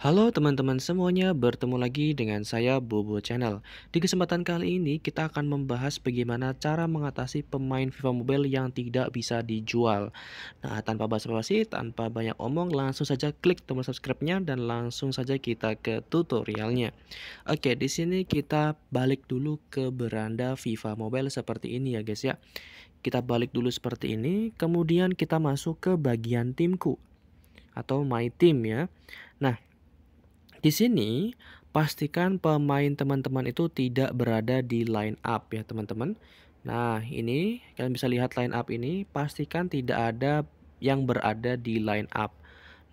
Halo teman-teman semuanya, bertemu lagi dengan saya Bobo Channel. Di kesempatan kali ini kita akan membahas bagaimana cara mengatasi pemain FIFA Mobile yang tidak bisa dijual. Nah, tanpa basa-basi, tanpa banyak omong, langsung saja klik tombol subscribe-nya dan langsung saja kita ke tutorialnya. Oke, di sini kita balik dulu ke beranda FIFA Mobile seperti ini ya guys ya. Kita balik dulu seperti ini, kemudian kita masuk ke bagian timku atau my team ya. Nah, di sini pastikan pemain teman-teman itu tidak berada di line up ya teman-teman. Nah ini kalian bisa lihat line up ini pastikan tidak ada yang berada di line up.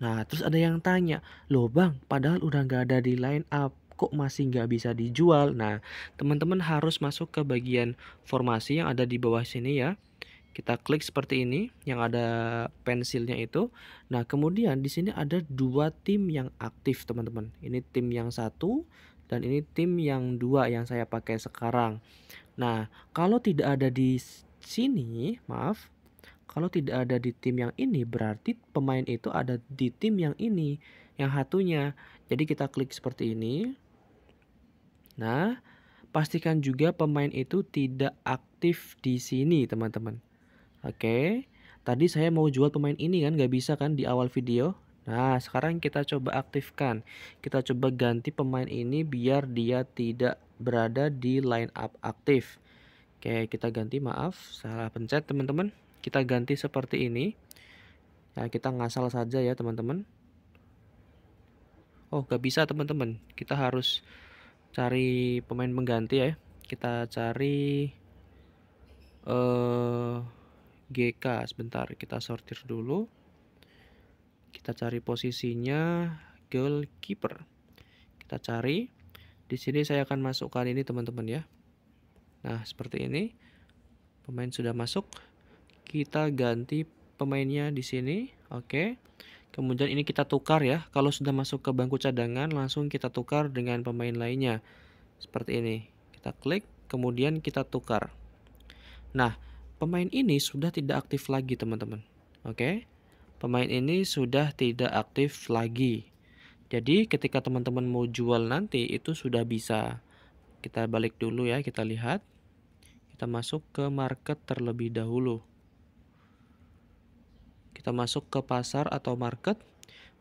Nah terus ada yang tanya, loh bang padahal udah nggak ada di line up kok masih nggak bisa dijual. Nah teman-teman harus masuk ke bagian formasi yang ada di bawah sini ya. Kita klik seperti ini yang ada pensilnya itu. Nah, kemudian di sini ada dua tim yang aktif, teman-teman. Ini tim yang satu dan ini tim yang dua yang saya pakai sekarang. Nah, kalau tidak ada di sini, maaf, kalau tidak ada di tim yang ini berarti pemain itu ada di tim yang ini, yang satunya. Jadi kita klik seperti ini. Nah, pastikan juga pemain itu tidak aktif di sini, teman-teman. Oke, tadi saya mau jual pemain ini kan, nggak bisa kan di awal video. Nah, sekarang kita coba aktifkan. Kita coba ganti pemain ini biar dia tidak berada di line up aktif. Oke, kita ganti, maaf, salah pencet teman-teman. Kita ganti seperti ini. Nah, kita ngasal saja ya teman-teman. Oh, nggak bisa teman-teman. Kita harus cari pemain mengganti ya. Kita cari... uh, GK sebentar kita sortir dulu kita cari posisinya keeper kita cari di sini saya akan masukkan ini teman-teman ya nah seperti ini pemain sudah masuk kita ganti pemainnya di sini oke kemudian ini kita tukar ya kalau sudah masuk ke bangku cadangan langsung kita tukar dengan pemain lainnya seperti ini kita klik kemudian kita tukar nah Pemain ini sudah tidak aktif lagi, teman-teman. Oke. Pemain ini sudah tidak aktif lagi. Jadi ketika teman-teman mau jual nanti itu sudah bisa. Kita balik dulu ya, kita lihat. Kita masuk ke market terlebih dahulu. Kita masuk ke pasar atau market.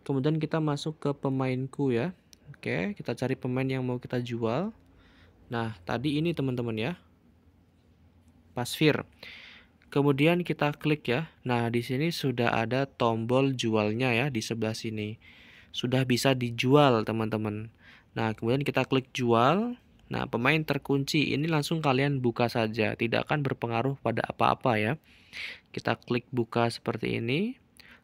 Kemudian kita masuk ke pemainku ya. Oke, kita cari pemain yang mau kita jual. Nah, tadi ini teman-teman ya. Pasfir. Kemudian kita klik ya. Nah, di sini sudah ada tombol jualnya ya di sebelah sini. Sudah bisa dijual, teman-teman. Nah, kemudian kita klik jual. Nah, pemain terkunci ini langsung kalian buka saja, tidak akan berpengaruh pada apa-apa ya. Kita klik buka seperti ini.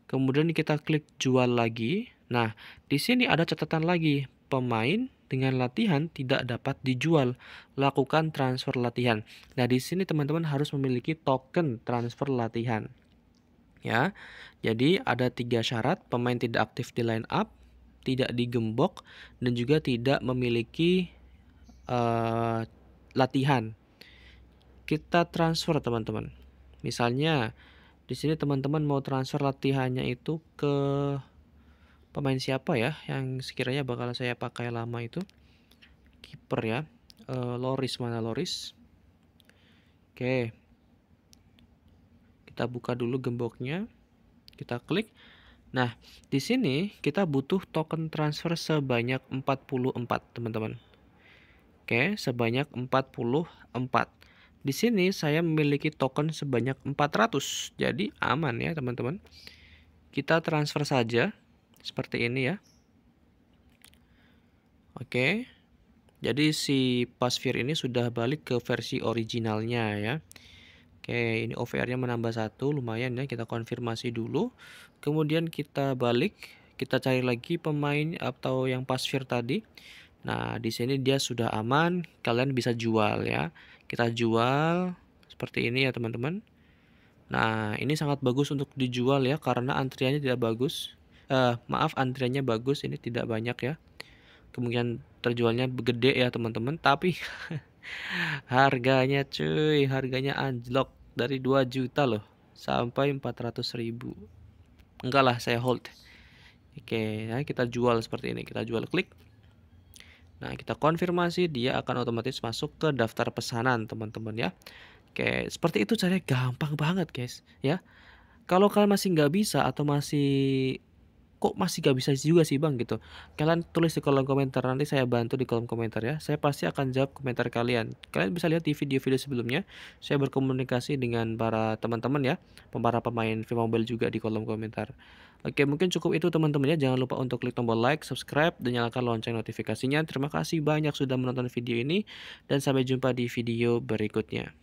Kemudian kita klik jual lagi. Nah, di sini ada catatan lagi, pemain dengan latihan tidak dapat dijual. Lakukan transfer latihan. Nah, di sini teman-teman harus memiliki token transfer latihan. Ya. Jadi ada tiga syarat pemain tidak aktif di line up, tidak digembok dan juga tidak memiliki uh, latihan. Kita transfer teman-teman. Misalnya di sini teman-teman mau transfer latihannya itu ke pemain siapa ya yang sekiranya bakal saya pakai lama itu kiper ya e, Loris mana Loris oke kita buka dulu gemboknya kita klik nah di sini kita butuh token transfer sebanyak 44 teman-teman oke sebanyak 44 di sini saya memiliki token sebanyak 400 jadi aman ya teman-teman kita transfer saja seperti ini ya. Oke. Jadi si pasfir ini sudah balik ke versi originalnya ya. Oke, ini OVR-nya menambah satu, lumayan ya. Kita konfirmasi dulu. Kemudian kita balik, kita cari lagi pemain atau yang pasfir tadi. Nah, di sini dia sudah aman, kalian bisa jual ya. Kita jual seperti ini ya, teman-teman. Nah, ini sangat bagus untuk dijual ya karena antriannya tidak bagus uh, maaf antriannya bagus ini tidak banyak ya kemungkinan terjualnya gede ya teman-teman tapi harganya cuy harganya anjlok dari 2 juta loh sampai 400 ribu enggak lah saya hold oke nah kita jual seperti ini kita jual klik nah kita konfirmasi dia akan otomatis masuk ke daftar pesanan teman-teman ya oke seperti itu caranya gampang banget guys ya kalau kalian masih nggak bisa atau masih kok masih gak bisa juga sih bang gitu kalian tulis di kolom komentar nanti saya bantu di kolom komentar ya saya pasti akan jawab komentar kalian kalian bisa lihat di video-video sebelumnya saya berkomunikasi dengan para teman-teman ya para pemain film mobile juga di kolom komentar oke mungkin cukup itu teman-teman ya jangan lupa untuk klik tombol like subscribe dan nyalakan lonceng notifikasinya terima kasih banyak sudah menonton video ini dan sampai jumpa di video berikutnya